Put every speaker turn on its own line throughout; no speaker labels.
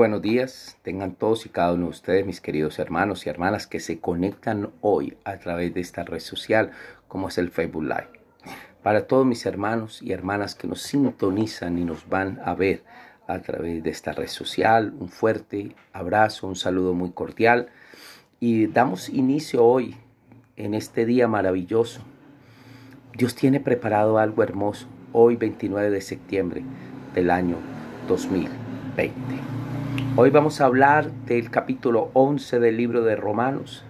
buenos días, tengan todos y cada uno de ustedes, mis queridos hermanos y hermanas que se conectan hoy a través de esta red social como es el Facebook Live. Para todos mis hermanos y hermanas que nos sintonizan y nos van a ver a través de esta red social, un fuerte abrazo, un saludo muy cordial y damos inicio hoy en este día maravilloso. Dios tiene preparado algo hermoso hoy 29 de septiembre del año 2020. Hoy vamos a hablar del capítulo 11 del libro de Romanos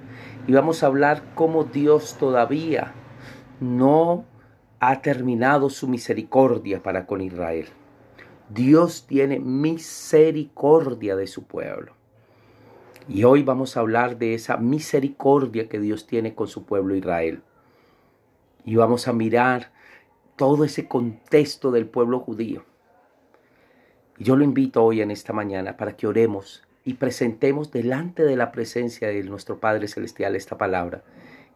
y vamos a hablar cómo Dios todavía no ha terminado su misericordia para con Israel. Dios tiene misericordia de su pueblo. Y hoy vamos a hablar de esa misericordia que Dios tiene con su pueblo Israel. Y vamos a mirar todo ese contexto del pueblo judío. Yo lo invito hoy en esta mañana para que oremos y presentemos delante de la presencia de nuestro Padre Celestial esta palabra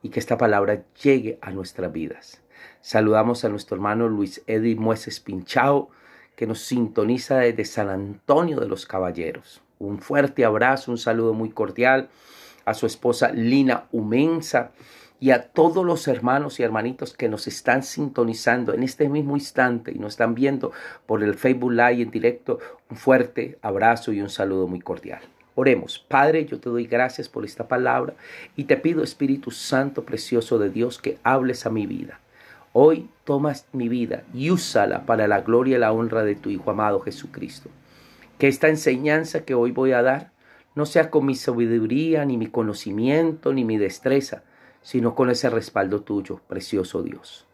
y que esta palabra llegue a nuestras vidas. Saludamos a nuestro hermano Luis Eddy Mueces Pinchao, que nos sintoniza desde San Antonio de los Caballeros. Un fuerte abrazo, un saludo muy cordial a su esposa Lina Humensa, y a todos los hermanos y hermanitos que nos están sintonizando en este mismo instante y nos están viendo por el Facebook Live en directo, un fuerte abrazo y un saludo muy cordial. Oremos, Padre, yo te doy gracias por esta palabra y te pido, Espíritu Santo, precioso de Dios, que hables a mi vida. Hoy tomas mi vida y úsala para la gloria y la honra de tu Hijo amado Jesucristo. Que esta enseñanza que hoy voy a dar no sea con mi sabiduría, ni mi conocimiento, ni mi destreza, sino con ese respaldo tuyo, precioso Dios.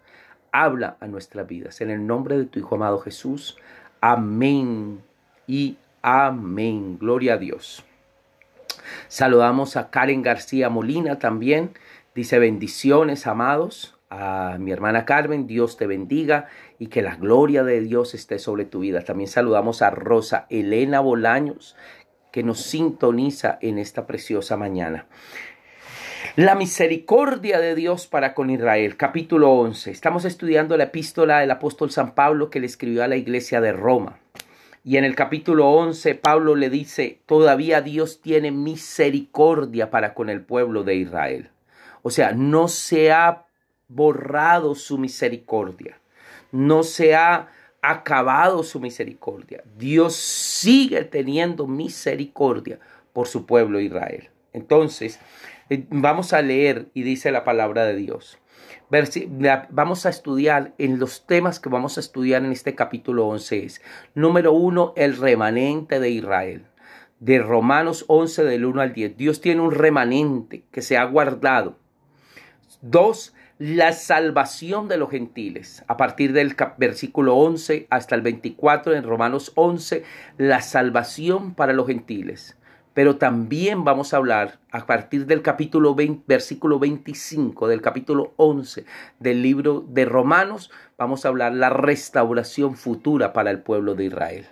Habla a nuestras vidas en el nombre de tu Hijo amado Jesús. Amén y amén. Gloria a Dios. Saludamos a Karen García Molina también. Dice bendiciones, amados. A mi hermana Carmen, Dios te bendiga y que la gloria de Dios esté sobre tu vida. También saludamos a Rosa Elena Bolaños, que nos sintoniza en esta preciosa mañana. La misericordia de Dios para con Israel, capítulo 11. Estamos estudiando la epístola del apóstol San Pablo que le escribió a la iglesia de Roma. Y en el capítulo 11 Pablo le dice, todavía Dios tiene misericordia para con el pueblo de Israel. O sea, no se ha borrado su misericordia, no se ha acabado su misericordia. Dios sigue teniendo misericordia por su pueblo Israel. Entonces, eh, vamos a leer y dice la palabra de Dios. Vamos a estudiar en los temas que vamos a estudiar en este capítulo 11 es, número uno, el remanente de Israel. De Romanos 11 del 1 al 10. Dios tiene un remanente que se ha guardado. Dos, la salvación de los gentiles. A partir del versículo 11 hasta el 24 en Romanos 11, la salvación para los gentiles. Pero también vamos a hablar a partir del capítulo 20, versículo 25, del capítulo 11 del libro de Romanos, vamos a hablar la restauración futura para el pueblo de Israel.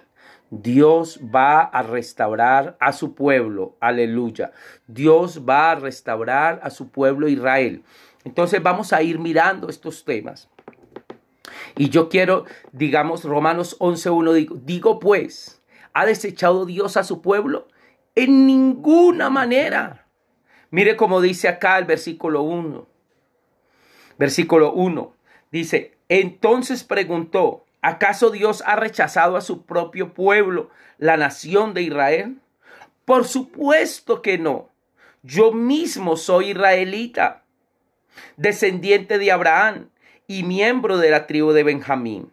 Dios va a restaurar a su pueblo, aleluya. Dios va a restaurar a su pueblo Israel. Entonces vamos a ir mirando estos temas. Y yo quiero, digamos, Romanos 11.1, digo, digo pues, ¿ha desechado Dios a su pueblo? En ninguna manera. Mire cómo dice acá el versículo 1. Versículo 1. Dice, entonces preguntó, ¿acaso Dios ha rechazado a su propio pueblo, la nación de Israel? Por supuesto que no. Yo mismo soy israelita, descendiente de Abraham y miembro de la tribu de Benjamín.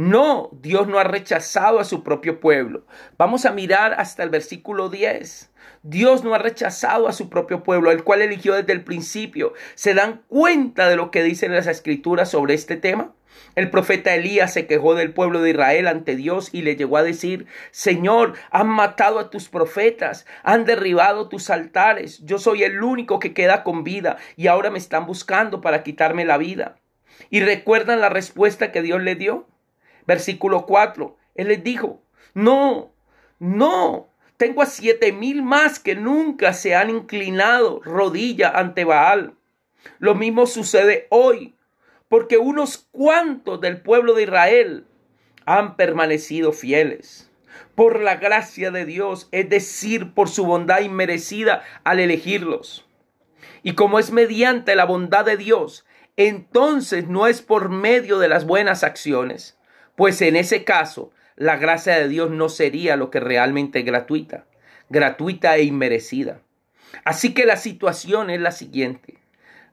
No, Dios no ha rechazado a su propio pueblo. Vamos a mirar hasta el versículo 10. Dios no ha rechazado a su propio pueblo, el cual eligió desde el principio. ¿Se dan cuenta de lo que dicen las escrituras sobre este tema? El profeta Elías se quejó del pueblo de Israel ante Dios y le llegó a decir, Señor, han matado a tus profetas, han derribado tus altares, yo soy el único que queda con vida y ahora me están buscando para quitarme la vida. ¿Y recuerdan la respuesta que Dios le dio? Versículo 4. Él les dijo, no, no, tengo a siete mil más que nunca se han inclinado rodilla ante Baal. Lo mismo sucede hoy, porque unos cuantos del pueblo de Israel han permanecido fieles. Por la gracia de Dios, es decir, por su bondad inmerecida al elegirlos. Y como es mediante la bondad de Dios, entonces no es por medio de las buenas acciones pues en ese caso, la gracia de Dios no sería lo que realmente es gratuita, gratuita e inmerecida. Así que la situación es la siguiente.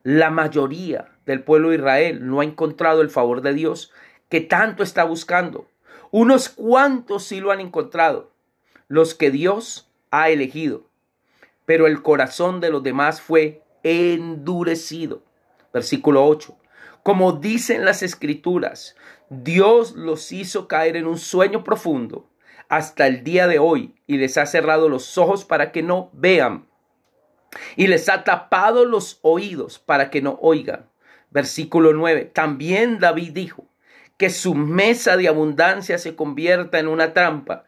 La mayoría del pueblo de Israel no ha encontrado el favor de Dios que tanto está buscando. Unos cuantos sí lo han encontrado, los que Dios ha elegido. Pero el corazón de los demás fue endurecido. Versículo 8. Como dicen las escrituras, Dios los hizo caer en un sueño profundo hasta el día de hoy y les ha cerrado los ojos para que no vean y les ha tapado los oídos para que no oigan. Versículo 9. También David dijo que su mesa de abundancia se convierta en una trampa,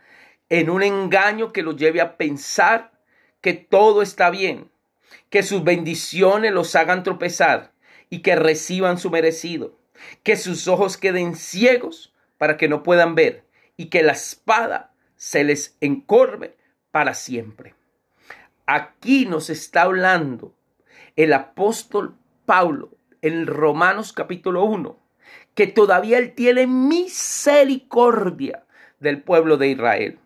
en un engaño que los lleve a pensar que todo está bien, que sus bendiciones los hagan tropezar y que reciban su merecido, que sus ojos queden ciegos para que no puedan ver y que la espada se les encorve para siempre. Aquí nos está hablando el apóstol Pablo en Romanos capítulo 1, que todavía él tiene misericordia del pueblo de Israel,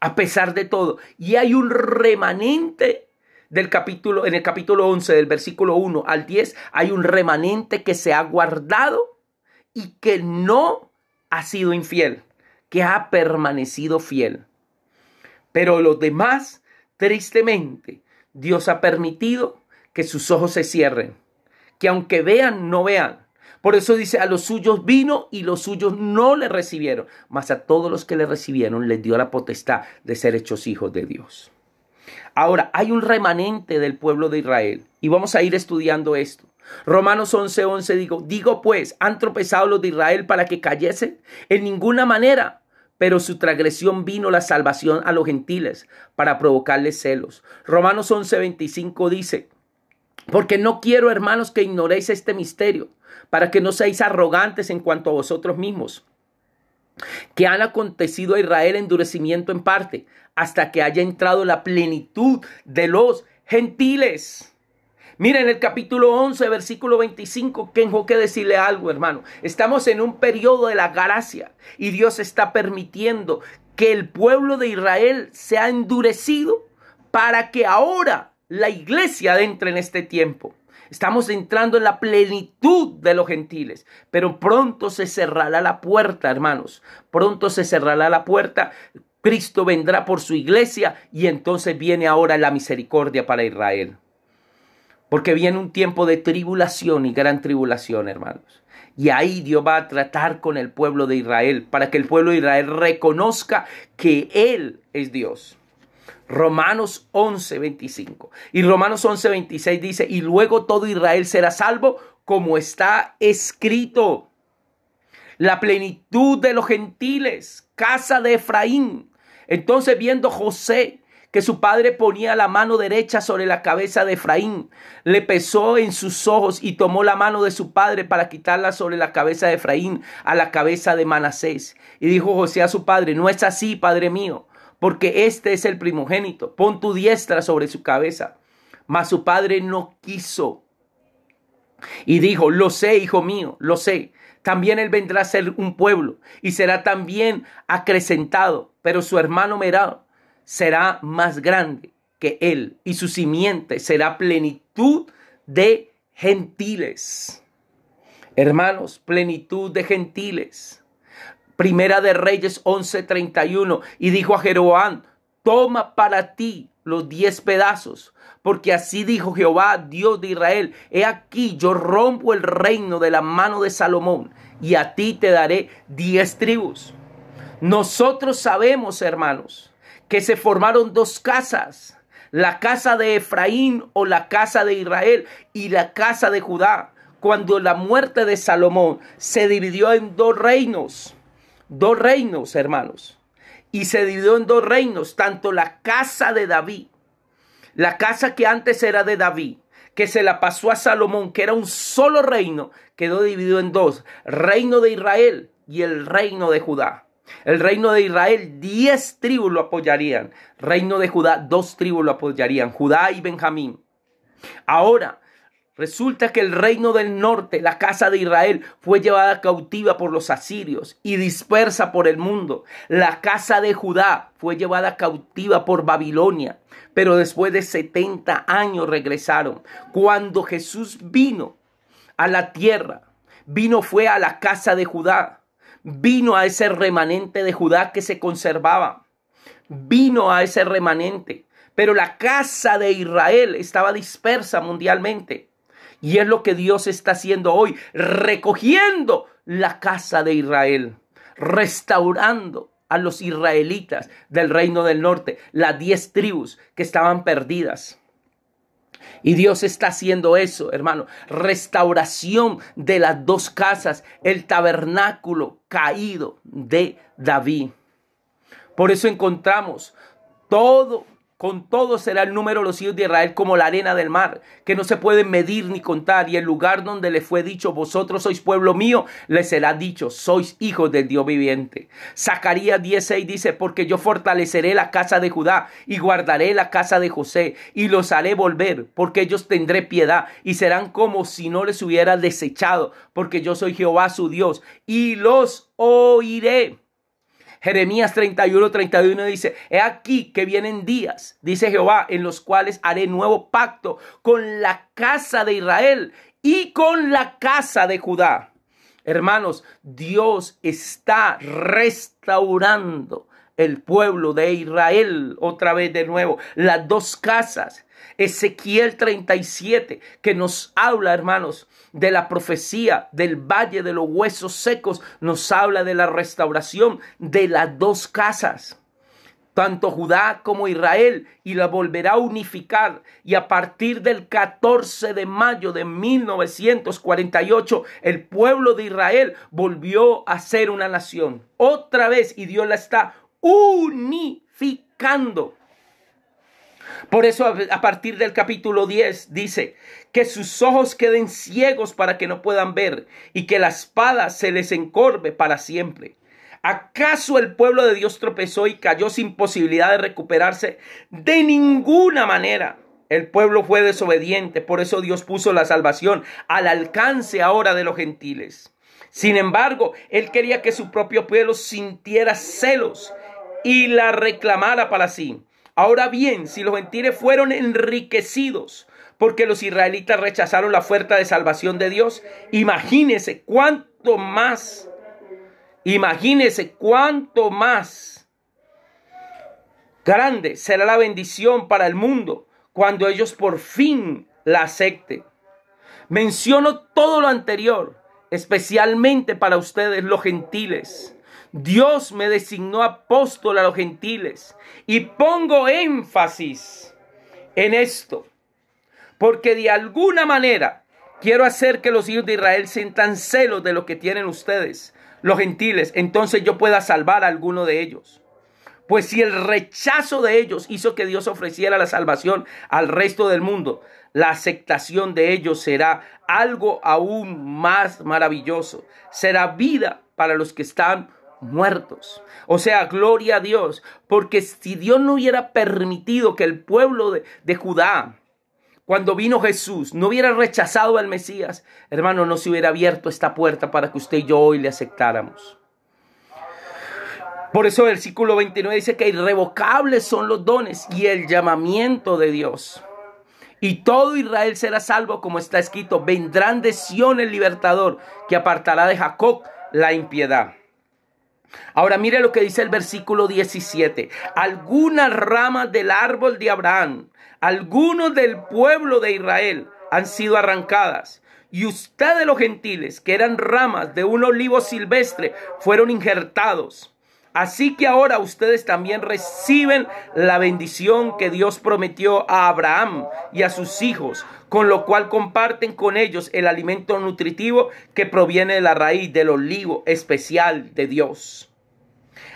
a pesar de todo. Y hay un remanente del capítulo, en el capítulo 11, del versículo 1 al 10, hay un remanente que se ha guardado y que no ha sido infiel, que ha permanecido fiel. Pero los demás, tristemente, Dios ha permitido que sus ojos se cierren, que aunque vean, no vean. Por eso dice, a los suyos vino y los suyos no le recibieron, mas a todos los que le recibieron les dio la potestad de ser hechos hijos de Dios. Ahora, hay un remanente del pueblo de Israel y vamos a ir estudiando esto. Romanos 11:11 11, digo, digo pues, han tropezado los de Israel para que cayesen en ninguna manera, pero su transgresión vino la salvación a los gentiles para provocarles celos. Romanos 11:25 dice, porque no quiero, hermanos, que ignoréis este misterio, para que no seáis arrogantes en cuanto a vosotros mismos que han acontecido a Israel endurecimiento en parte, hasta que haya entrado la plenitud de los gentiles. Mira en el capítulo 11, versículo 25, que que decirle algo, hermano. Estamos en un periodo de la gracia y Dios está permitiendo que el pueblo de Israel sea endurecido para que ahora la iglesia entre en este tiempo. Estamos entrando en la plenitud de los gentiles, pero pronto se cerrará la puerta, hermanos. Pronto se cerrará la puerta. Cristo vendrá por su iglesia y entonces viene ahora la misericordia para Israel. Porque viene un tiempo de tribulación y gran tribulación, hermanos. Y ahí Dios va a tratar con el pueblo de Israel para que el pueblo de Israel reconozca que Él es Dios. Romanos 11, 25. Y Romanos 11, 26 dice, y luego todo Israel será salvo como está escrito. La plenitud de los gentiles, casa de Efraín. Entonces viendo José que su padre ponía la mano derecha sobre la cabeza de Efraín, le pesó en sus ojos y tomó la mano de su padre para quitarla sobre la cabeza de Efraín a la cabeza de Manasés. Y dijo José a su padre, no es así, padre mío porque este es el primogénito. Pon tu diestra sobre su cabeza. Mas su padre no quiso. Y dijo, lo sé, hijo mío, lo sé. También él vendrá a ser un pueblo y será también acrecentado, pero su hermano merá será más grande que él y su simiente será plenitud de gentiles. Hermanos, plenitud de gentiles. Primera de Reyes 11:31 y dijo a Jeroboam, toma para ti los diez pedazos, porque así dijo Jehová, Dios de Israel, he aquí yo rompo el reino de la mano de Salomón y a ti te daré diez tribus. Nosotros sabemos, hermanos, que se formaron dos casas, la casa de Efraín o la casa de Israel y la casa de Judá, cuando la muerte de Salomón se dividió en dos reinos dos reinos, hermanos. Y se dividió en dos reinos, tanto la casa de David, la casa que antes era de David, que se la pasó a Salomón, que era un solo reino, quedó dividido en dos, reino de Israel y el reino de Judá. El reino de Israel, diez tribus lo apoyarían. Reino de Judá, dos tribus lo apoyarían, Judá y Benjamín. Ahora, Resulta que el reino del norte, la casa de Israel, fue llevada cautiva por los asirios y dispersa por el mundo. La casa de Judá fue llevada cautiva por Babilonia, pero después de 70 años regresaron. Cuando Jesús vino a la tierra, vino fue a la casa de Judá, vino a ese remanente de Judá que se conservaba, vino a ese remanente. Pero la casa de Israel estaba dispersa mundialmente. Y es lo que Dios está haciendo hoy, recogiendo la casa de Israel, restaurando a los israelitas del reino del norte, las diez tribus que estaban perdidas. Y Dios está haciendo eso, hermano. Restauración de las dos casas, el tabernáculo caído de David. Por eso encontramos todo con todo será el número de los hijos de Israel como la arena del mar, que no se puede medir ni contar. Y el lugar donde le fue dicho, vosotros sois pueblo mío, les será dicho, sois hijos del Dios viviente. Zacarías 16 dice, porque yo fortaleceré la casa de Judá y guardaré la casa de José y los haré volver, porque ellos tendré piedad y serán como si no les hubiera desechado, porque yo soy Jehová su Dios y los oiré. Jeremías 31, 31 dice, he aquí que vienen días, dice Jehová, en los cuales haré nuevo pacto con la casa de Israel y con la casa de Judá. Hermanos, Dios está restaurando el pueblo de Israel otra vez de nuevo, las dos casas Ezequiel 37, que nos habla, hermanos, de la profecía del valle de los huesos secos, nos habla de la restauración de las dos casas tanto Judá como Israel, y la volverá a unificar. Y a partir del 14 de mayo de 1948, el pueblo de Israel volvió a ser una nación. Otra vez, y Dios la está unificando. Por eso a partir del capítulo 10 dice, que sus ojos queden ciegos para que no puedan ver y que la espada se les encorve para siempre. ¿Acaso el pueblo de Dios tropezó y cayó sin posibilidad de recuperarse? De ninguna manera. El pueblo fue desobediente, por eso Dios puso la salvación al alcance ahora de los gentiles. Sin embargo, él quería que su propio pueblo sintiera celos y la reclamara para sí. Ahora bien, si los gentiles fueron enriquecidos porque los israelitas rechazaron la oferta de salvación de Dios, imagínense cuánto más, imagínense cuánto más grande será la bendición para el mundo cuando ellos por fin la acepten. Menciono todo lo anterior, especialmente para ustedes los gentiles Dios me designó apóstol a los gentiles. Y pongo énfasis en esto, porque de alguna manera quiero hacer que los hijos de Israel sientan celos de lo que tienen ustedes, los gentiles, entonces yo pueda salvar a alguno de ellos. Pues si el rechazo de ellos hizo que Dios ofreciera la salvación al resto del mundo, la aceptación de ellos será algo aún más maravilloso. Será vida para los que están muertos. O sea, gloria a Dios, porque si Dios no hubiera permitido que el pueblo de, Judá, cuando vino Jesús, no hubiera rechazado al Mesías, hermano, no se hubiera abierto esta puerta para que usted y yo hoy le aceptáramos. Por eso el versículo 29 dice que irrevocables son los dones y el llamamiento de Dios. Y todo Israel será salvo como está escrito. Vendrán de Sión el libertador que apartará de Jacob la impiedad. Ahora mire lo que dice el versículo 17. Algunas ramas del árbol de Abraham, algunos del pueblo de Israel han sido arrancadas. Y ustedes los gentiles, que eran ramas de un olivo silvestre, fueron injertados. Así que ahora ustedes también reciben la bendición que Dios prometió a Abraham y a sus hijos, con lo cual comparten con ellos el alimento nutritivo que proviene de la raíz del olivo especial de Dios.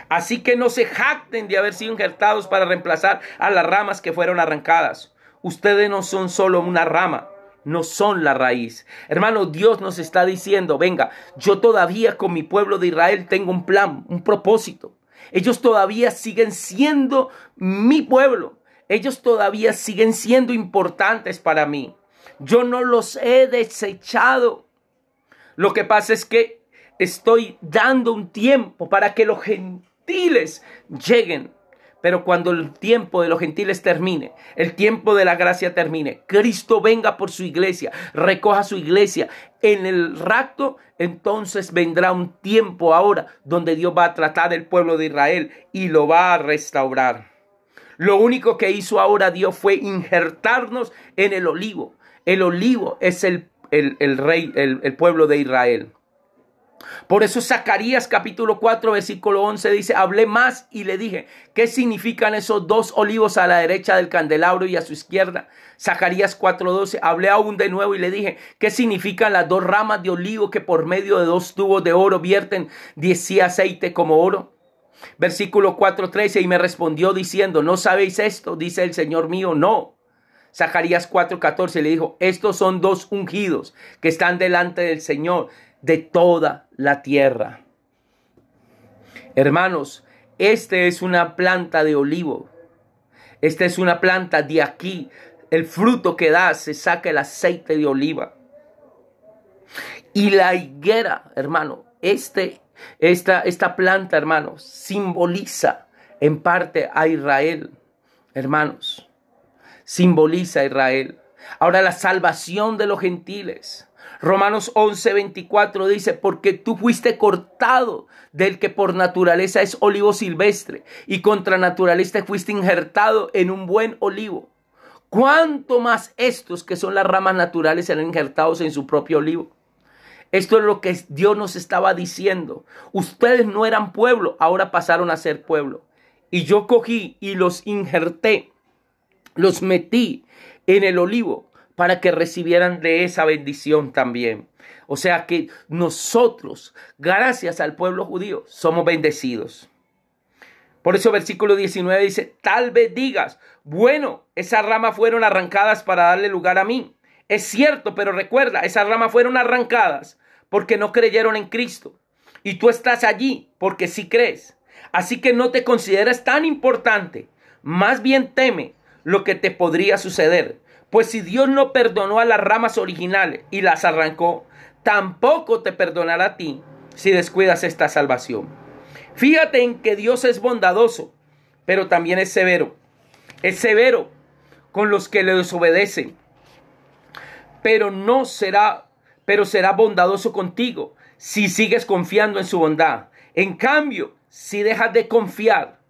Así que no se jacten de haber sido injertados para reemplazar a las ramas que fueron arrancadas. Ustedes no son solo una rama, no son la raíz. Hermano, Dios nos está diciendo, venga, yo todavía con mi pueblo de Israel tengo un plan, un propósito. Ellos todavía siguen siendo mi pueblo. Ellos todavía siguen siendo importantes para mí. Yo no los he desechado. Lo que pasa es que estoy dando un tiempo para que los gentiles lleguen pero cuando el tiempo de los gentiles termine, el tiempo de la gracia termine, Cristo venga por su iglesia, recoja su iglesia en el rapto, entonces vendrá un tiempo ahora donde Dios va a tratar del pueblo de Israel y lo va a restaurar. Lo único que hizo ahora Dios fue injertarnos en el olivo. El olivo es el, el, rey, el pueblo de Israel. Por eso Zacarías capítulo 4 versículo 11 dice, hablé más y le dije, ¿qué significan esos dos olivos a la derecha del candelabro y a su izquierda? Zacarías 4:12, hablé aún de nuevo y le dije, ¿qué significan las dos ramas de olivo que por medio de dos tubos de oro vierten diez aceite como oro? Versículo 4:13, y me respondió diciendo, ¿no sabéis esto? Dice el Señor mío, no. Zacarías 4:14 le dijo, estos son dos ungidos que están delante del Señor de toda la tierra. Hermanos, esta es una planta de olivo. Esta es una planta de aquí. El fruto que da se saca el aceite de oliva. Y la higuera, hermano, este, esta, esta planta, hermanos simboliza en parte a Israel, hermanos. Simboliza a Israel. Ahora la salvación de los gentiles. Romanos 11:24 dice, porque tú fuiste cortado del que por naturaleza es olivo silvestre y contra naturaleza fuiste injertado en un buen olivo. ¿Cuánto más estos que son las ramas naturales serán injertados en su propio olivo? Esto es lo que Dios nos estaba diciendo. Ustedes no eran pueblo, ahora pasaron a ser pueblo. Y yo cogí y los injerté, los metí en el olivo para que recibieran de esa bendición también. O sea que nosotros, gracias al pueblo judío, somos bendecidos. Por eso versículo 19 dice, tal vez digas, bueno, esas ramas fueron arrancadas para darle lugar a mí. Es cierto, pero recuerda, esas ramas fueron arrancadas porque no creyeron en Cristo. Y tú estás allí porque sí crees. Así que no te consideras tan importante. Más bien teme lo que te podría suceder pues si Dios no perdonó a las ramas originales y las arrancó, tampoco te perdonará a ti si descuidas esta salvación. Fíjate en que Dios es bondadoso, pero también es severo. Es severo con los que le desobedecen. Pero no será, pero será bondadoso contigo si sigues confiando en su bondad. En cambio, si dejas de confiar,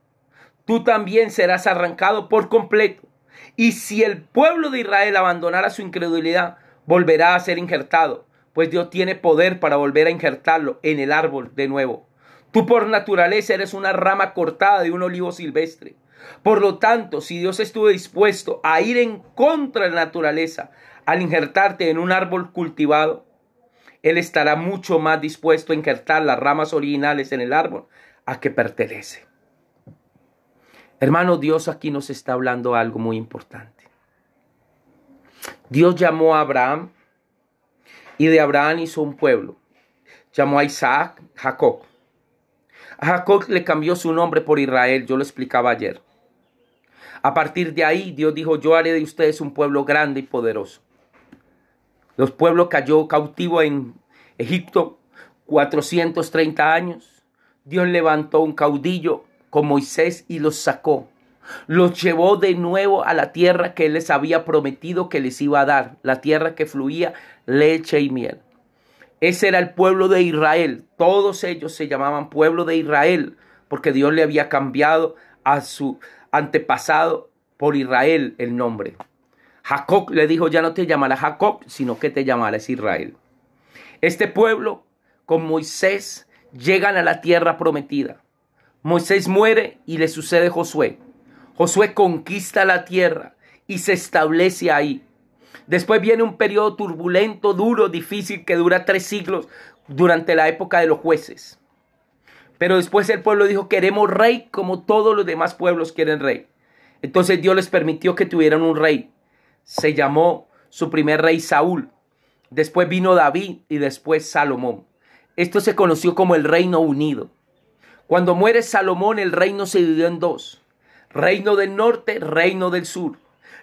tú también serás arrancado por completo y si el pueblo de Israel abandonara su incredulidad, volverá a ser injertado, pues Dios tiene poder para volver a injertarlo en el árbol de nuevo. Tú por naturaleza eres una rama cortada de un olivo silvestre. Por lo tanto, si Dios estuvo dispuesto a ir en contra de la naturaleza al injertarte en un árbol cultivado, Él estará mucho más dispuesto a injertar las ramas originales en el árbol a que pertenece. Hermano, Dios aquí nos está hablando algo muy importante. Dios llamó a Abraham y de Abraham hizo un pueblo. Llamó a Isaac Jacob. A Jacob le cambió su nombre por Israel, yo lo explicaba ayer. A partir de ahí Dios dijo, yo haré de ustedes un pueblo grande y poderoso. Los pueblos cayó cautivo en Egipto 430 años. Dios levantó un caudillo con Moisés y los sacó. Los llevó de nuevo a la tierra que él les había prometido que les iba a dar, la tierra que fluía leche y miel. Ese era el pueblo de Israel. Todos ellos se llamaban pueblo de Israel, porque Dios le había cambiado a su antepasado por Israel el nombre. Jacob le dijo, ya no te llamarás Jacob, sino que te llamarás Israel. Este pueblo, con Moisés, llegan a la tierra prometida. Moisés muere y le sucede Josué. Josué conquista la tierra y se establece ahí. Después viene un periodo turbulento, duro, difícil, que dura tres siglos durante la época de los jueces. Pero después el pueblo dijo, queremos rey como todos los demás pueblos quieren rey. Entonces Dios les permitió que tuvieran un rey. Se llamó su primer rey Saúl. Después vino David y después Salomón. Esto se conoció como el reino unido. Cuando muere Salomón, el reino se dividió en dos. Reino del norte, reino del sur.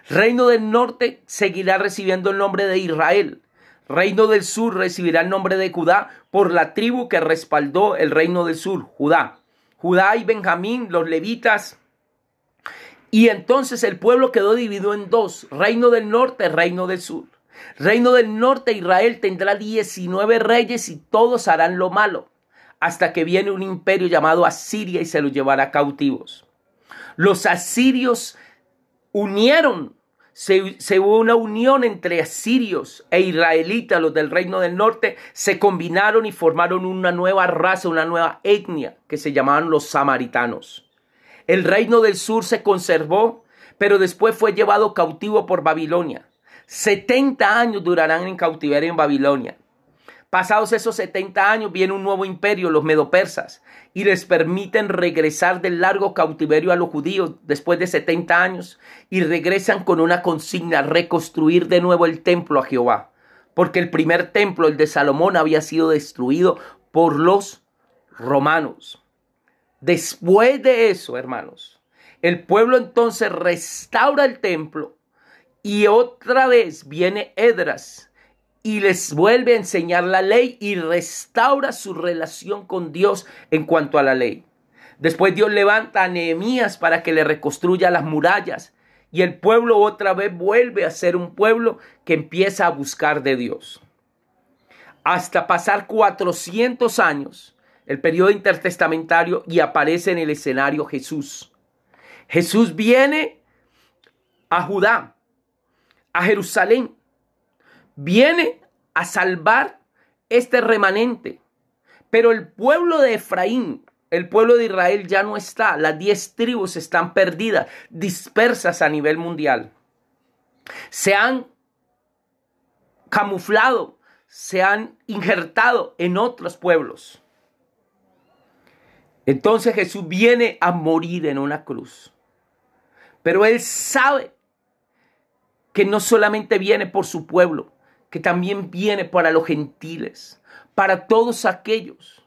Reino del norte seguirá recibiendo el nombre de Israel. Reino del sur recibirá el nombre de Judá por la tribu que respaldó el reino del sur, Judá. Judá y Benjamín, los levitas. Y entonces el pueblo quedó dividido en dos, reino del norte, reino del sur. Reino del norte, Israel tendrá 19 reyes y todos harán lo malo hasta que viene un imperio llamado Asiria y se los llevará cautivos. Los asirios unieron, se, hubo una unión entre asirios e israelitas, los del reino del norte, se combinaron y formaron una nueva raza, una nueva etnia que se llamaban los samaritanos. El reino del sur se conservó, pero después fue llevado cautivo por Babilonia. 70 años durarán en cautiverio en Babilonia. Pasados esos 70 años viene un nuevo imperio, los medopersas, y les permiten regresar del largo cautiverio a los judíos después de 70 años y regresan con una consigna, reconstruir de nuevo el templo a Jehová, porque el primer templo, el de Salomón, había sido destruido por los romanos. Después de eso, hermanos, el pueblo entonces restaura el templo y otra vez viene Edras y les vuelve a enseñar la ley y restaura su relación con Dios en cuanto a la ley. Después Dios levanta a Nehemías para que le reconstruya las murallas y el pueblo otra vez vuelve a ser un pueblo que empieza a buscar de Dios. Hasta pasar 400 años, el periodo intertestamentario y aparece en el escenario Jesús. Jesús viene a Judá, a Jerusalén, viene a salvar este remanente. Pero el pueblo de Efraín, el pueblo de Israel ya no está. Las diez tribus están perdidas, dispersas a nivel mundial. Se han camuflado, se han injertado en otros pueblos. Entonces Jesús viene a morir en una cruz. Pero él sabe que no solamente viene por su pueblo, que también viene para los gentiles, para todos aquellos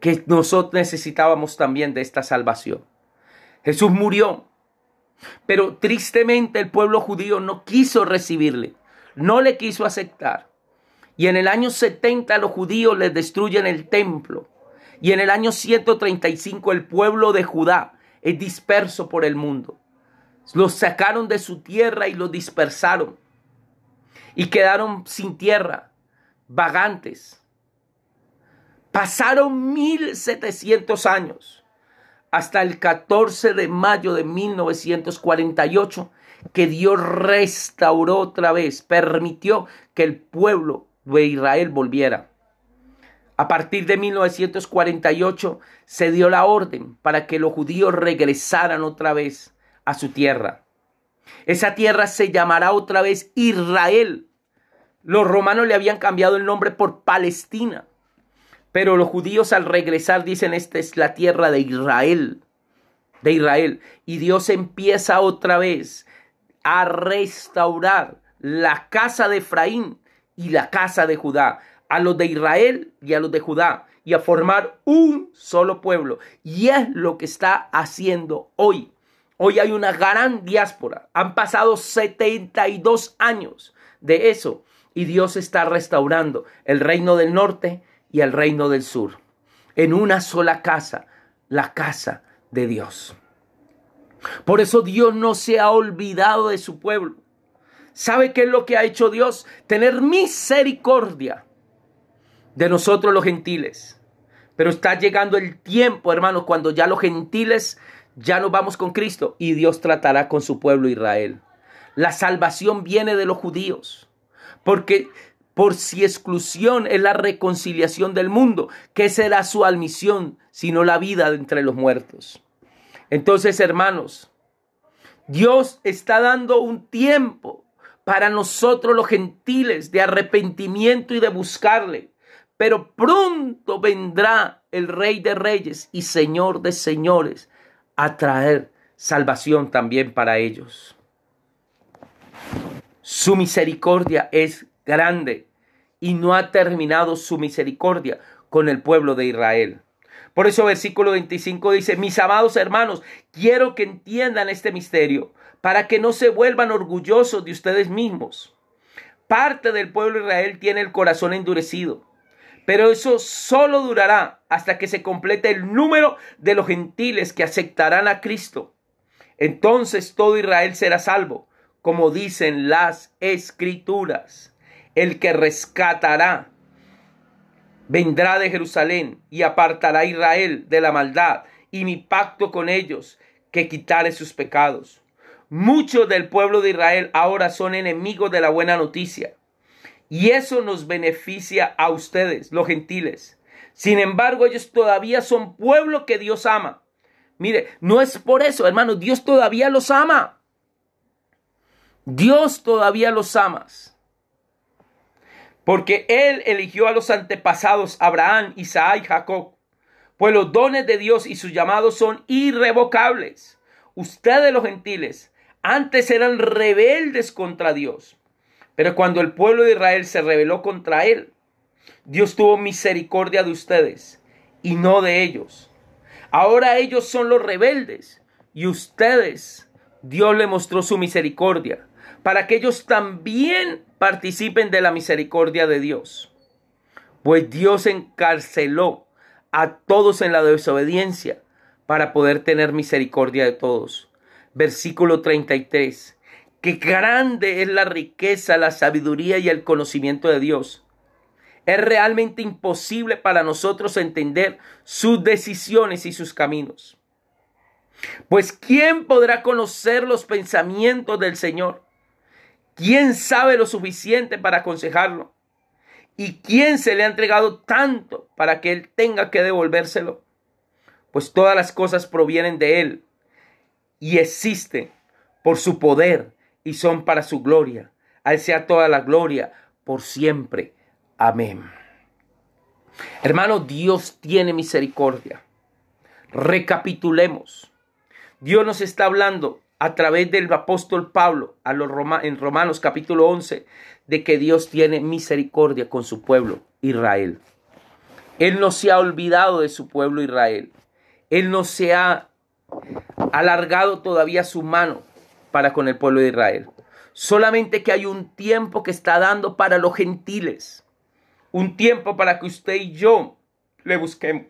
que nosotros necesitábamos también de esta salvación. Jesús murió, pero tristemente el pueblo judío no quiso recibirle, no le quiso aceptar. Y en el año 70 los judíos les destruyen el templo. Y en el año 135 el pueblo de Judá es disperso por el mundo. Los sacaron de su tierra y los dispersaron y quedaron sin tierra, vagantes. Pasaron 1700 años hasta el 14 de mayo de 1948 que Dios restauró otra vez, permitió que el pueblo de Israel volviera. A partir de 1948 se dio la orden para que los judíos regresaran otra vez a su tierra. Esa tierra se llamará otra vez Israel los romanos le habían cambiado el nombre por Palestina. Pero los judíos al regresar dicen, esta es la tierra de Israel. De Israel. Y Dios empieza otra vez a restaurar la casa de Efraín y la casa de Judá. A los de Israel y a los de Judá. Y a formar un solo pueblo. Y es lo que está haciendo hoy. Hoy hay una gran diáspora. Han pasado 72 años de eso y Dios está restaurando el reino del norte y el reino del sur. En una sola casa, la casa de Dios. Por eso Dios no se ha olvidado de su pueblo. ¿Sabe qué es lo que ha hecho Dios? Tener misericordia de nosotros los gentiles. Pero está llegando el tiempo, hermanos, cuando ya los gentiles ya nos vamos con Cristo y Dios tratará con su pueblo Israel. La salvación viene de los judíos porque por si exclusión es la reconciliación del mundo, ¿qué será su admisión sino la vida entre los muertos? Entonces, hermanos, Dios está dando un tiempo para nosotros los gentiles de arrepentimiento y de buscarle, pero pronto vendrá el Rey de Reyes y Señor de Señores a traer salvación también para ellos. Su misericordia es grande y no ha terminado su misericordia con el pueblo de Israel. Por eso versículo 25 dice, mis amados hermanos, quiero que entiendan este misterio para que no se vuelvan orgullosos de ustedes mismos. Parte del pueblo de Israel tiene el corazón endurecido, pero eso solo durará hasta que se complete el número de los gentiles que aceptarán a Cristo. Entonces todo Israel será salvo como dicen las escrituras. El que rescatará vendrá de Jerusalén y apartará a Israel de la maldad y mi pacto con ellos que quitaré sus pecados. Muchos del pueblo de Israel ahora son enemigos de la buena noticia. Y eso nos beneficia a ustedes, los gentiles. Sin embargo, ellos todavía son pueblo que Dios ama. Mire, no es por eso, hermano, Dios todavía los ama. Dios todavía los amas. Porque Él eligió a los antepasados Abraham, Isaac y Jacob. Pues los dones de Dios y sus llamados son irrevocables. Ustedes los gentiles antes eran rebeldes contra Dios. Pero cuando el pueblo de Israel se rebeló contra Él, Dios tuvo misericordia de ustedes y no de ellos. Ahora ellos son los rebeldes y ustedes, Dios le mostró su misericordia para que ellos también participen de la misericordia de Dios. Pues Dios encarceló a todos en la desobediencia para poder tener misericordia de todos. Versículo 33. ¡Qué grande es la riqueza, la sabiduría y el conocimiento de Dios. Es realmente imposible para nosotros entender sus decisiones y sus caminos. Pues ¿quién podrá conocer los pensamientos del Señor? ¿Quién sabe lo suficiente para aconsejarlo? ¿Y quién se le ha entregado tanto para que él tenga que devolvérselo? Pues todas las cosas provienen de él y existen por su poder y son para su gloria. Al sea toda la gloria por siempre. Amén. Hermano, Dios tiene misericordia. Recapitulemos. Dios nos está hablando a través del apóstol Pablo en Romanos capítulo 11 de que Dios tiene misericordia con su pueblo Israel. Él no se ha olvidado de su pueblo Israel. Él no se ha alargado todavía su mano para con el pueblo de Israel. Solamente que hay un tiempo que está dando para los gentiles. Un tiempo para que usted y yo le busquemos.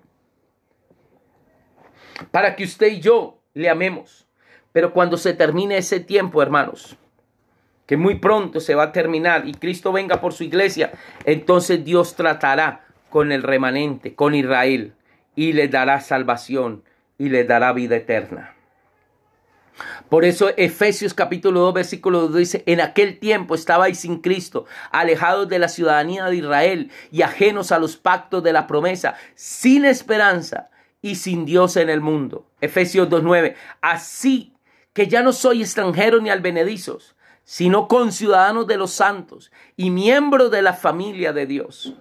Para que usted y yo le amemos pero cuando se termine ese tiempo, hermanos, que muy pronto se va a terminar y Cristo venga por su iglesia, entonces Dios tratará con el remanente, con Israel, y le dará salvación y le dará vida eterna. Por eso Efesios capítulo 2 versículo 2 dice, en aquel tiempo estabais sin Cristo, alejados de la ciudadanía de Israel y ajenos a los pactos de la promesa, sin esperanza y sin Dios en el mundo. Efesios 2.9, así que ya no soy extranjero ni albenedizos, sino conciudadanos de los santos y miembros de la familia de Dios.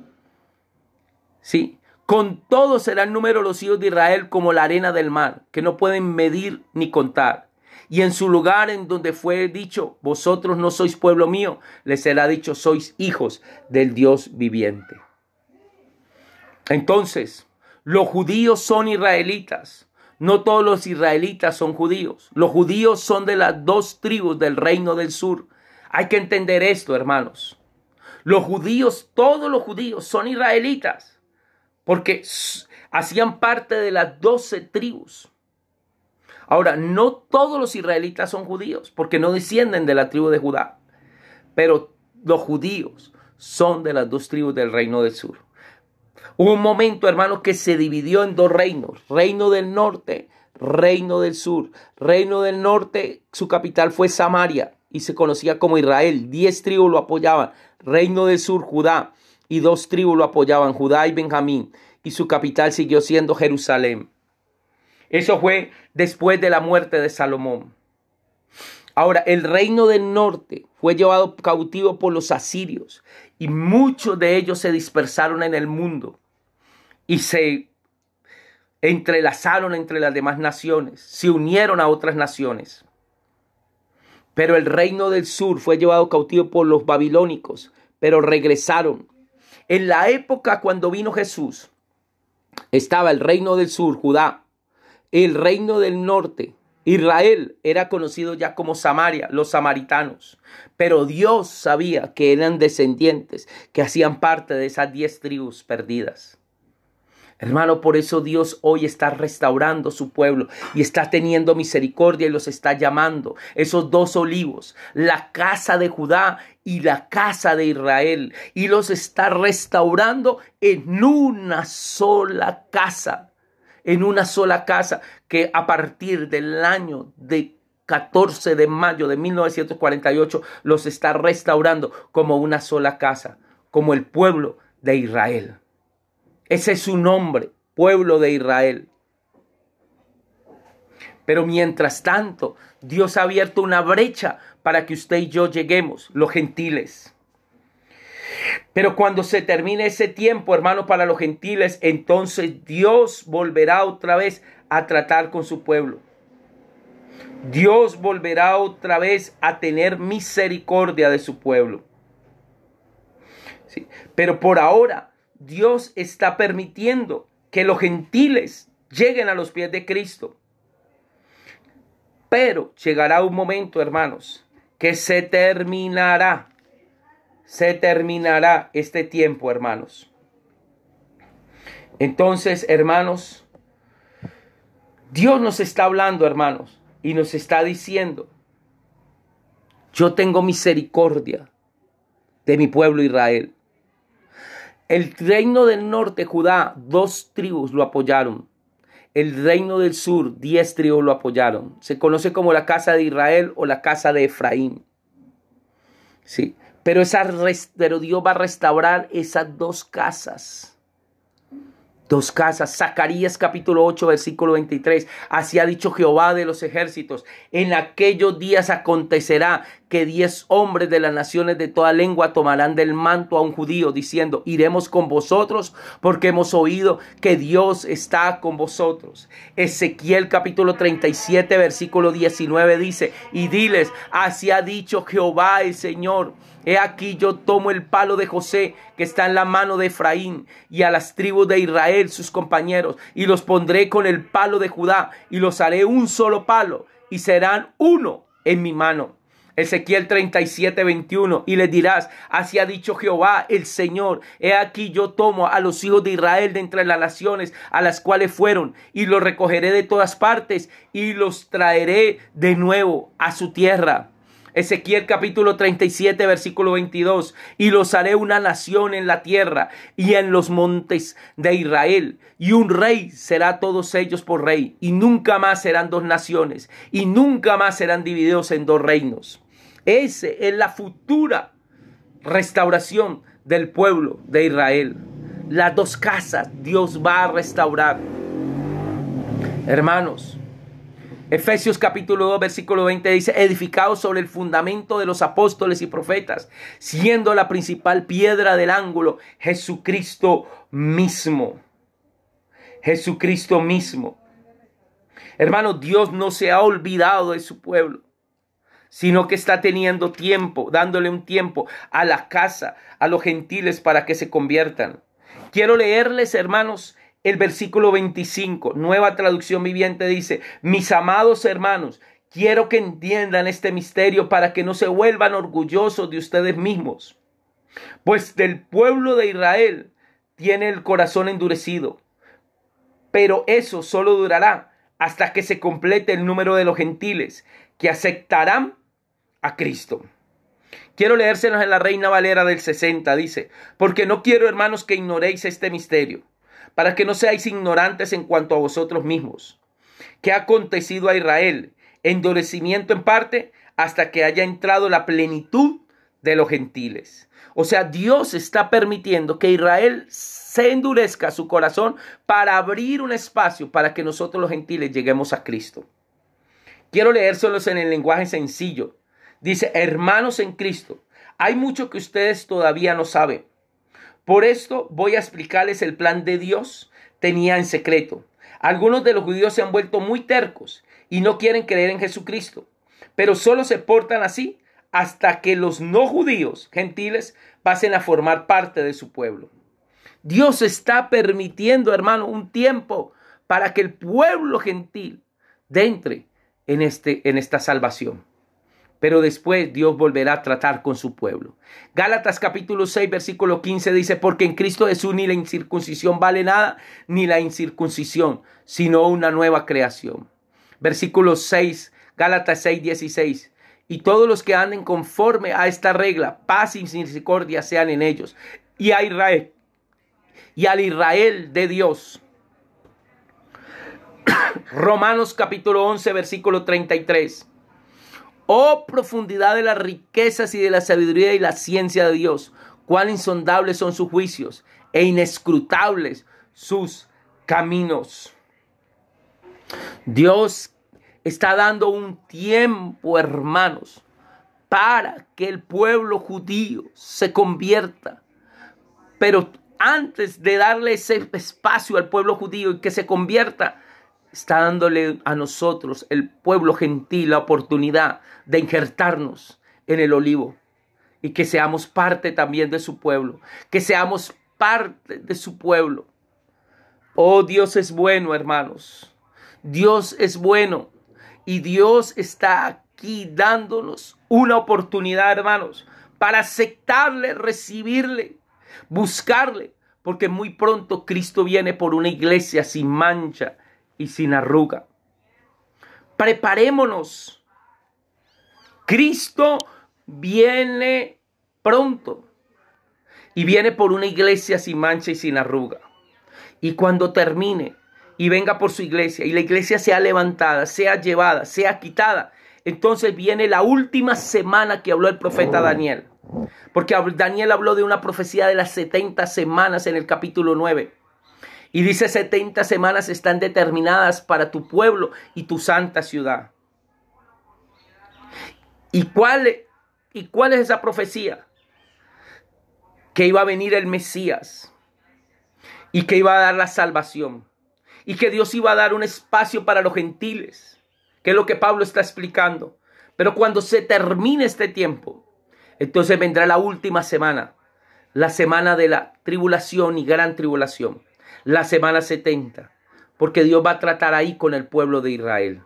Sí, con todos será el número los hijos de Israel como la arena del mar, que no pueden medir ni contar. Y en su lugar en donde fue dicho, vosotros no sois pueblo mío, les será dicho, sois hijos del Dios viviente. Entonces, los judíos son israelitas, no todos los israelitas son judíos. Los judíos son de las dos tribus del reino del sur. Hay que entender esto, hermanos. Los judíos, todos los judíos son israelitas, porque hacían parte de las doce tribus. Ahora, no todos los israelitas son judíos, porque no descienden de la tribu de Judá, pero los judíos son de las dos tribus del reino del sur. Hubo un momento, hermanos, que se dividió en dos reinos, reino del norte, reino del sur. Reino del norte, su capital fue Samaria y se conocía como Israel. Diez tribus lo apoyaban. Reino del sur, Judá, y dos tribus lo apoyaban, Judá y Benjamín. Y su capital siguió siendo Jerusalén. Eso fue después de la muerte de Salomón. Ahora, el reino del norte fue llevado cautivo por los asirios y muchos de ellos se dispersaron en el mundo y se entrelazaron entre las demás naciones, se unieron a otras naciones. Pero el reino del sur fue llevado cautivo por los babilónicos, pero regresaron. En la época cuando vino Jesús, estaba el reino del sur, Judá, el reino del norte, Israel era conocido ya como Samaria, los samaritanos, pero Dios sabía que eran descendientes, que hacían parte de esas diez tribus perdidas. Hermano, por eso Dios hoy está restaurando su pueblo y está teniendo misericordia y los está llamando. Esos dos olivos, la casa de Judá y la casa de Israel, y los está restaurando en una sola casa en una sola casa que a partir del año de 14 de mayo de 1948 los está restaurando como una sola casa, como el pueblo de Israel. Ese es su nombre, pueblo de Israel. Pero mientras tanto, Dios ha abierto una brecha para que usted y yo lleguemos, los gentiles. Pero cuando se termine ese tiempo, hermano, para los gentiles, entonces Dios volverá otra vez a tratar con su pueblo. Dios volverá otra vez a tener misericordia de su pueblo. Pero por ahora, Dios está permitiendo que los gentiles lleguen a los pies de Cristo. Pero llegará un momento, hermanos, que se terminará se terminará este tiempo, hermanos. Entonces, hermanos, Dios nos está hablando, hermanos, y nos está diciendo, yo tengo misericordia de mi pueblo Israel. El reino del norte, Judá, dos tribus lo apoyaron. El reino del sur, diez tribus lo apoyaron. Se conoce como la casa de Israel o la casa de Efraín. Sí. Pero, esa, pero Dios va a restaurar esas dos casas. Dos casas. Zacarías capítulo 8, versículo 23. Así ha dicho Jehová de los ejércitos. En aquellos días acontecerá que diez hombres de las naciones de toda lengua tomarán del manto a un judío, diciendo, iremos con vosotros porque hemos oído que Dios está con vosotros. Ezequiel capítulo 37, versículo 19 dice, y diles, así ha dicho Jehová el Señor He aquí yo tomo el palo de José que está en la mano de Efraín y a las tribus de Israel sus compañeros y los pondré con el palo de Judá y los haré un solo palo y serán uno en mi mano. Ezequiel 37, 21, y les dirás, así ha dicho Jehová el Señor, he aquí yo tomo a los hijos de Israel de entre las naciones a las cuales fueron, y los recogeré de todas partes, y los traeré de nuevo a su tierra. Ezequiel capítulo 37, versículo 22. Y los haré una nación en la tierra y en los montes de Israel. Y un rey será todos ellos por rey. Y nunca más serán dos naciones. Y nunca más serán divididos en dos reinos. Esa es la futura restauración del pueblo de Israel. Las dos casas Dios va a restaurar. Hermanos, Efesios capítulo 2, versículo 20 dice, edificado sobre el fundamento de los apóstoles y profetas, siendo la principal piedra del ángulo Jesucristo mismo. Jesucristo mismo. Hermano, Dios no se ha olvidado de su pueblo, sino que está teniendo tiempo, dándole un tiempo a la casa, a los gentiles para que se conviertan. Quiero leerles, hermanos, el versículo 25, nueva traducción viviente dice, mis amados hermanos, quiero que entiendan este misterio para que no se vuelvan orgullosos de ustedes mismos, pues del pueblo de Israel tiene el corazón endurecido, pero eso solo durará hasta que se complete el número de los gentiles que aceptarán a Cristo. Quiero leérselos en la Reina Valera del 60, dice, porque no quiero, hermanos, que ignoréis este misterio para que no seáis ignorantes en cuanto a vosotros mismos. ¿Qué ha acontecido a Israel? Endurecimiento en parte hasta que haya entrado la plenitud de los gentiles. O sea, Dios está permitiendo que Israel se endurezca su corazón para abrir un espacio para que nosotros los gentiles lleguemos a Cristo. Quiero leérselos en el lenguaje sencillo. Dice, hermanos en Cristo, hay mucho que ustedes todavía no saben por esto voy a explicarles el plan de Dios tenía en secreto. Algunos de los judíos se han vuelto muy tercos y no quieren creer en Jesucristo, pero solo se portan así hasta que los no judíos, gentiles, pasen a formar parte de su pueblo. Dios está permitiendo, hermano, un tiempo para que el pueblo gentil entre en, este, en esta salvación pero después Dios volverá a tratar con su pueblo. Gálatas capítulo 6 versículo 15 dice, porque en Cristo Jesús ni la incircuncisión vale nada, ni la incircuncisión, sino una nueva creación. Versículo 6, Gálatas 6, 16. Y todos los que anden conforme a esta regla, paz y misericordia sean en ellos. Y a Israel, y al Israel de Dios. Romanos capítulo 11, versículo 33. Oh profundidad de las riquezas y de la sabiduría y la ciencia de Dios, cuán insondables son sus juicios e inescrutables sus caminos. Dios está dando un tiempo, hermanos, para que el pueblo judío se convierta. Pero antes de darle ese espacio al pueblo judío y que se convierta, está dándole a nosotros, el pueblo gentil, la oportunidad de injertarnos en el olivo y que seamos parte también de su pueblo, que seamos parte de su pueblo. Oh, Dios es bueno, hermanos. Dios es bueno y Dios está aquí dándonos una oportunidad, hermanos, para aceptarle, recibirle, buscarle, porque muy pronto Cristo viene por una iglesia sin mancha y sin arruga. Preparémonos. Cristo viene pronto y viene por una iglesia sin mancha y sin arruga. Y cuando termine y venga por su iglesia y la iglesia sea levantada, sea llevada, sea quitada, entonces viene la última semana que habló el profeta oh. Daniel. Porque Daniel habló de una profecía de las 70 semanas en el capítulo 9. Y dice, 70 semanas están determinadas para tu pueblo y tu santa ciudad. ¿Y cuál, e-, ¿Y cuál es esa profecía? Que iba a venir el Mesías y que iba a dar la salvación y que Dios iba a dar un espacio para los gentiles, que es lo que Pablo está explicando. Pero cuando se termine este tiempo, entonces vendrá la última semana, la semana de la tribulación y gran tribulación la semana 70, porque Dios va a tratar ahí con el pueblo de Israel.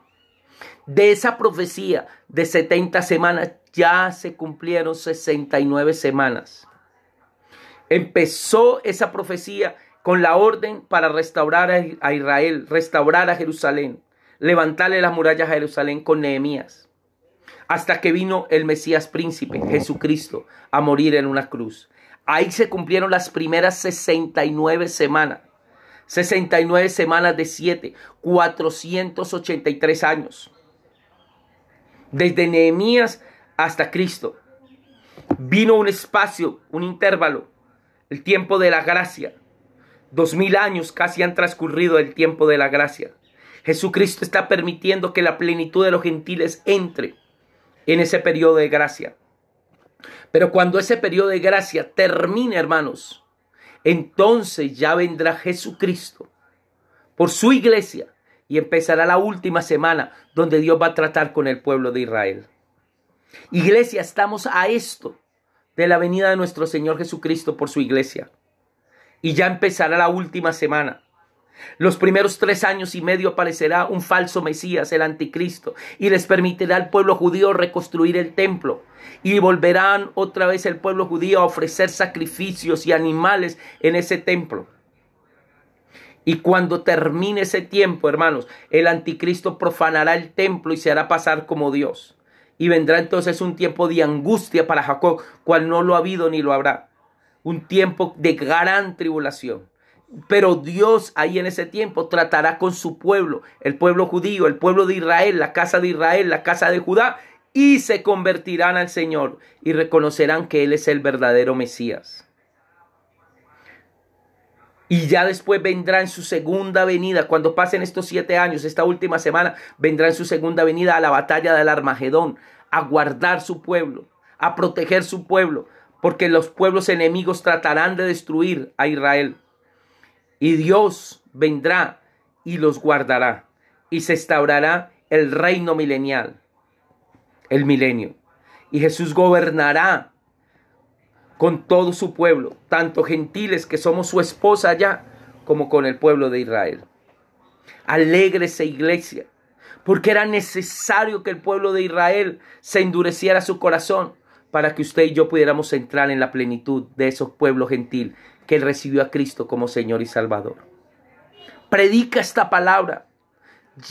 De esa profecía de 70 semanas ya se cumplieron 69 semanas. Empezó esa profecía con la orden para restaurar a Israel, restaurar a Jerusalén, levantarle las murallas a Jerusalén con Nehemías, hasta que vino el Mesías príncipe, Jesucristo, a morir en una cruz. Ahí se cumplieron las primeras 69 semanas. 69 semanas de 7, 483 años. Desde Nehemías hasta Cristo. Vino un espacio, un intervalo, el tiempo de la gracia. Dos mil años casi han transcurrido el tiempo de la gracia. Jesucristo está permitiendo que la plenitud de los gentiles entre en ese periodo de gracia. Pero cuando ese periodo de gracia termine, hermanos, entonces ya vendrá Jesucristo por su iglesia y empezará la última semana donde Dios va a tratar con el pueblo de Israel. Iglesia, estamos a esto de la venida de nuestro Señor Jesucristo por su iglesia. Y ya empezará la última semana. Los primeros tres años y medio aparecerá un falso Mesías, el anticristo, y les permitirá al pueblo judío reconstruir el templo. Y volverán otra vez el pueblo judío a ofrecer sacrificios y animales en ese templo. Y cuando termine ese tiempo, hermanos, el anticristo profanará el templo y se hará pasar como Dios. Y vendrá entonces un tiempo de angustia para Jacob, cual no lo ha habido ni lo habrá. Un tiempo de gran tribulación. Pero Dios ahí en ese tiempo tratará con su pueblo, el pueblo judío, el pueblo de Israel, la casa de Israel, la casa de Judá, y se convertirán al Señor y reconocerán que Él es el verdadero Mesías. Y ya después vendrá en su segunda venida, cuando pasen estos siete años, esta última semana, vendrá en su segunda venida a la batalla del Armagedón, a guardar su pueblo, a proteger su pueblo, porque los pueblos enemigos tratarán de destruir a Israel. Y Dios vendrá y los guardará y se instaurará el reino milenial, el milenio. Y Jesús gobernará con todo su pueblo, tanto gentiles que somos su esposa ya, como con el pueblo de Israel. Alégrese iglesia, porque era necesario que el pueblo de Israel se endureciera su corazón para que usted y yo pudiéramos entrar en la plenitud de esos pueblos gentil que él recibió a Cristo como Señor y Salvador. Predica esta palabra.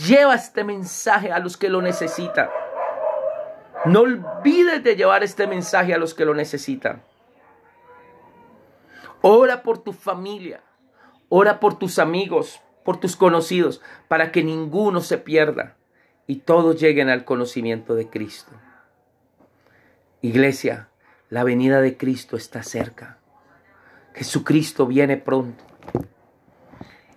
Lleva este mensaje a los que lo necesitan. No olvides de llevar este mensaje a los que lo necesitan. Ora por tu familia. Ora por tus amigos, por tus conocidos, para que ninguno se pierda y todos lleguen al conocimiento de Cristo. Iglesia, la venida de Cristo está cerca. Jesucristo viene pronto.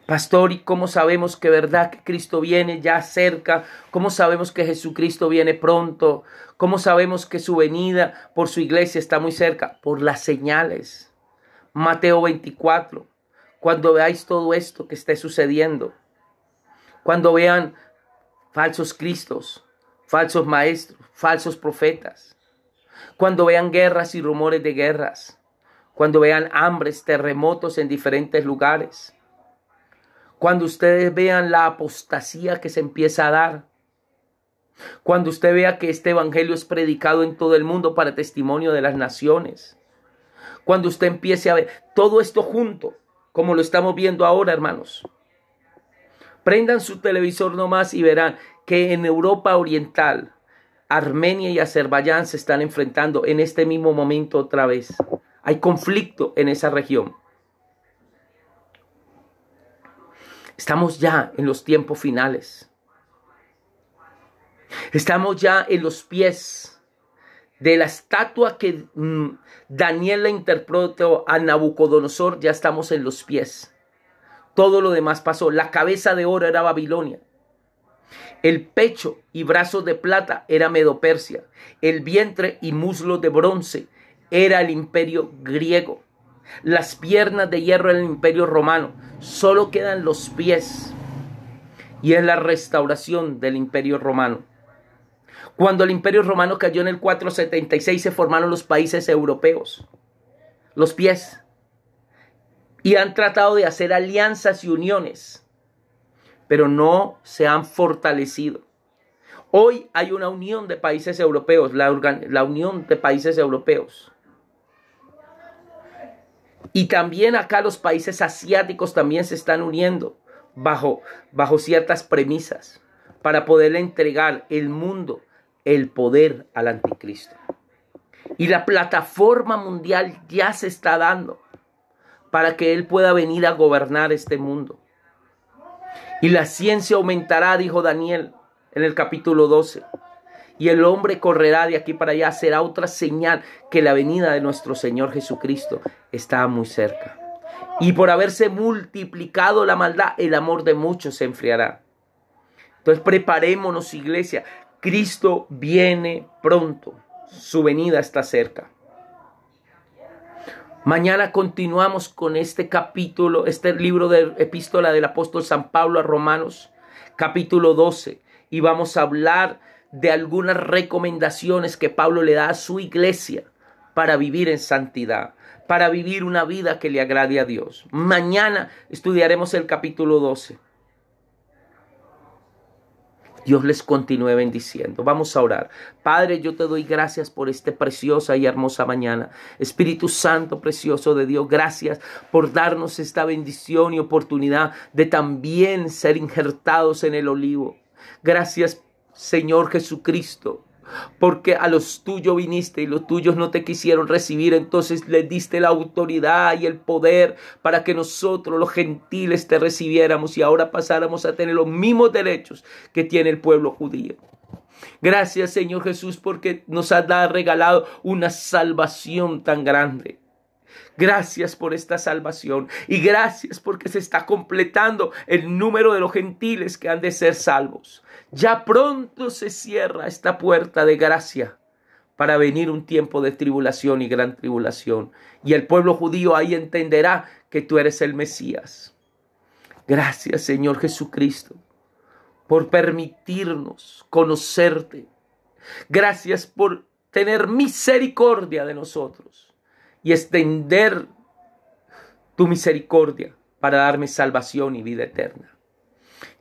Pastor, ¿y cómo sabemos que verdad que Cristo viene ya cerca? ¿Cómo sabemos que Jesucristo viene pronto? ¿Cómo sabemos que su venida por su iglesia está muy cerca? Por las señales. Mateo 24. Cuando veáis todo esto que esté sucediendo, cuando vean falsos cristos, falsos maestros, falsos profetas, cuando vean guerras y rumores de guerras, cuando vean hambres, terremotos en diferentes lugares, cuando ustedes vean la apostasía que se empieza a dar, cuando usted vea que este Evangelio es predicado en todo el mundo para testimonio de las naciones, cuando usted empiece a ver todo esto junto, como lo estamos viendo ahora, hermanos. Prendan su televisor nomás y verán que en Europa Oriental, Armenia y Azerbaiyán se están enfrentando en este mismo momento otra vez. Hay conflicto en esa región. Estamos ya en los tiempos finales. Estamos ya en los pies de la estatua que mm, Daniel le interpretó a Nabucodonosor. Ya estamos en los pies. Todo lo demás pasó. La cabeza de oro era Babilonia. El pecho y brazos de plata era Medopersia. El vientre y muslo de bronce era el imperio griego. Las piernas de hierro del el imperio romano. Solo quedan los pies. Y es la restauración del imperio romano. Cuando el imperio romano cayó en el 476 se formaron los países europeos. Los pies. Y han tratado de hacer alianzas y uniones. Pero no se han fortalecido. Hoy hay una unión de países europeos, la, la Unión de Países Europeos, y también acá los países asiáticos también se están uniendo bajo, bajo ciertas premisas para poder entregar el mundo, el poder al anticristo. Y la plataforma mundial ya se está dando para que Él pueda venir a gobernar este mundo. Y la ciencia aumentará, dijo Daniel en el capítulo 12 y el hombre correrá de aquí para allá. Será otra señal que la venida de nuestro Señor Jesucristo está muy cerca. Y por haberse multiplicado la maldad, el amor de muchos se enfriará. Entonces preparémonos, iglesia. Cristo viene pronto. Su venida está cerca. Mañana continuamos con este capítulo, este libro de epístola del apóstol San Pablo a Romanos, capítulo 12, y vamos a hablar de algunas recomendaciones que Pablo le da a su iglesia para vivir en santidad, para vivir una vida que le agrade a Dios. Mañana estudiaremos el capítulo 12. Dios les continúe bendiciendo. Vamos a orar. Padre, yo te doy gracias por esta preciosa y hermosa mañana. Espíritu Santo, precioso de Dios, gracias por darnos esta bendición y oportunidad de también ser injertados en el olivo. Gracias Señor Jesucristo. Porque a los tuyos viniste y los tuyos no te quisieron recibir, entonces le diste la autoridad y el poder para que nosotros los gentiles te recibiéramos y ahora pasáramos a tener los mismos derechos que tiene el pueblo judío. Gracias Señor Jesús porque nos has regalado una salvación tan grande. Gracias por esta salvación y gracias porque se está completando el número de los gentiles que han de ser salvos. Ya pronto se cierra esta puerta de gracia para venir un tiempo de tribulación y gran tribulación. Y el pueblo judío ahí entenderá que tú eres el Mesías. Gracias Señor Jesucristo por permitirnos conocerte. Gracias por tener misericordia de nosotros y extender tu misericordia para darme salvación y vida eterna.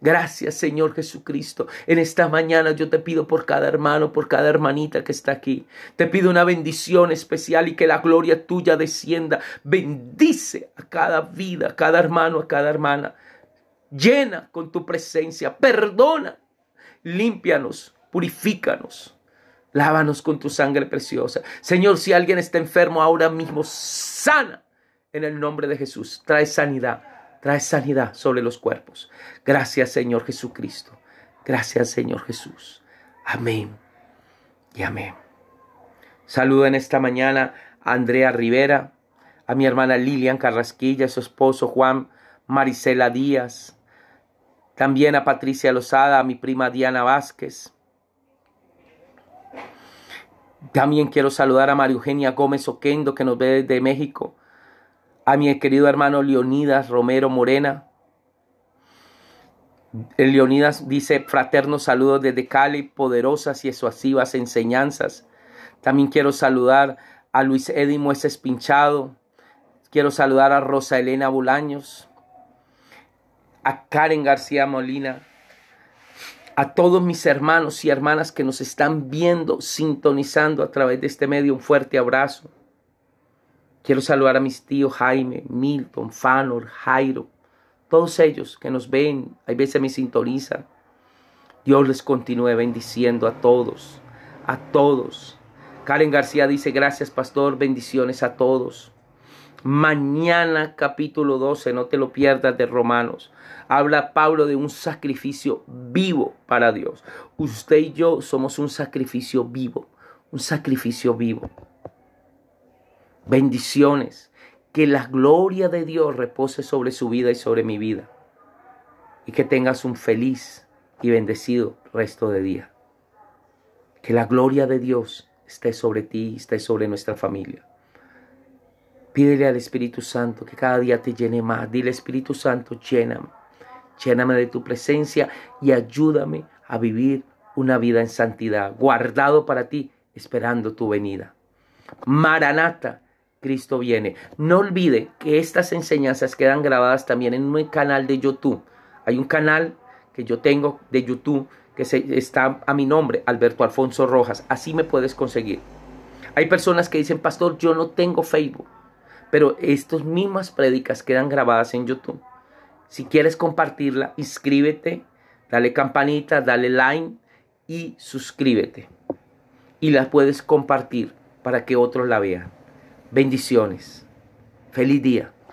Gracias Señor Jesucristo. En esta mañana yo te pido por cada hermano, por cada hermanita que está aquí. Te pido una bendición especial y que la gloria tuya descienda. Bendice a cada vida, a cada hermano, a cada hermana. Llena con tu presencia. Perdona. Límpianos. Purifícanos. Lávanos con tu sangre preciosa. Señor, si alguien está enfermo ahora mismo, sana en el nombre de Jesús. Trae sanidad, trae sanidad sobre los cuerpos. Gracias, Señor Jesucristo. Gracias, Señor Jesús. Amén y amén. Saludo en esta mañana a Andrea Rivera, a mi hermana Lilian Carrasquilla, a su esposo Juan Marisela Díaz, también a Patricia Lozada, a mi prima Diana Vázquez, también quiero saludar a María Eugenia Gómez Oquendo, que nos ve desde México. A mi querido hermano Leonidas Romero Morena. Leonidas dice, fraternos saludos desde Cali, poderosas y exuasivas enseñanzas. También quiero saludar a Luis Eddy Mueces Pinchado. Quiero saludar a Rosa Elena Bolaños. A Karen García Molina a todos mis hermanos y hermanas que nos están viendo, sintonizando a través de este medio, un fuerte abrazo. Quiero saludar a mis tíos Jaime, Milton, Fanor, Jairo, todos ellos que nos ven, hay veces me sintonizan. Dios les continúe bendiciendo a todos, a todos. Karen García dice, gracias pastor, bendiciones a todos. Mañana capítulo 12, no te lo pierdas de Romanos. Habla Pablo de un sacrificio vivo para Dios. Usted y yo somos un sacrificio vivo, un sacrificio vivo. Bendiciones. Que la gloria de Dios repose sobre su vida y sobre mi vida. Y que tengas un feliz y bendecido resto de día. Que la gloria de Dios esté sobre ti y esté sobre nuestra familia. Pídele al Espíritu Santo que cada día te llene más. Dile Espíritu Santo, lléname. Lléname de tu presencia y ayúdame a vivir una vida en santidad, guardado para ti, esperando tu venida. Maranata, Cristo viene. No olvide que estas enseñanzas quedan grabadas también en un canal de YouTube. Hay un canal que yo tengo de YouTube que se, está a mi nombre, Alberto Alfonso Rojas. Así me puedes conseguir. Hay personas que dicen, pastor, yo no tengo Facebook pero estas mismas prédicas quedan grabadas en YouTube. Si quieres compartirla, inscríbete, dale campanita, dale like y suscríbete. Y la puedes compartir para que otros la vean. Bendiciones. Feliz día.